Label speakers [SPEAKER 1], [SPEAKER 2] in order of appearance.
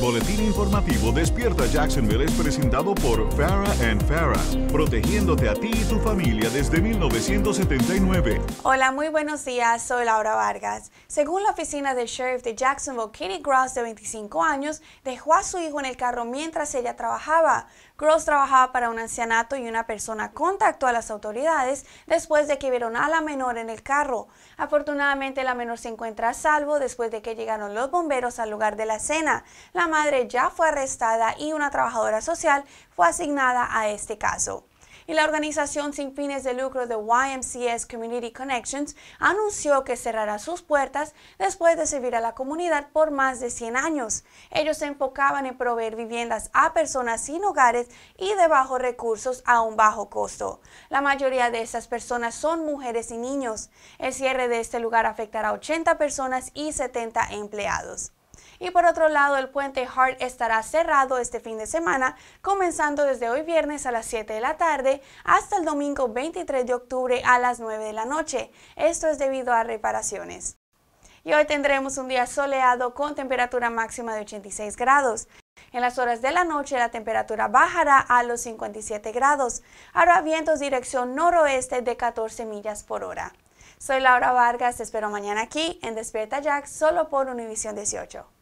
[SPEAKER 1] boletín informativo Despierta Jacksonville es presentado por Farah and Farah, protegiéndote a ti y tu familia desde 1979.
[SPEAKER 2] Hola, muy buenos días, soy Laura Vargas. Según la oficina del sheriff de Jacksonville, Kitty Gross, de 25 años, dejó a su hijo en el carro mientras ella trabajaba. Gross trabajaba para un ancianato y una persona contactó a las autoridades después de que vieron a la menor en el carro. Afortunadamente, la menor se encuentra a salvo después de que llegaron los bomberos al lugar de la escena. La madre ya fue arrestada y una trabajadora social fue asignada a este caso y la organización sin fines de lucro de YMCS Community Connections anunció que cerrará sus puertas después de servir a la comunidad por más de 100 años. Ellos se enfocaban en proveer viviendas a personas sin hogares y de bajos recursos a un bajo costo. La mayoría de estas personas son mujeres y niños. El cierre de este lugar afectará a 80 personas y 70 empleados. Y por otro lado, el puente Hart estará cerrado este fin de semana, comenzando desde hoy viernes a las 7 de la tarde hasta el domingo 23 de octubre a las 9 de la noche. Esto es debido a reparaciones. Y hoy tendremos un día soleado con temperatura máxima de 86 grados. En las horas de la noche la temperatura bajará a los 57 grados. Habrá vientos dirección noroeste de 14 millas por hora. Soy Laura Vargas, te espero mañana aquí en Despierta Jack solo por Univisión 18.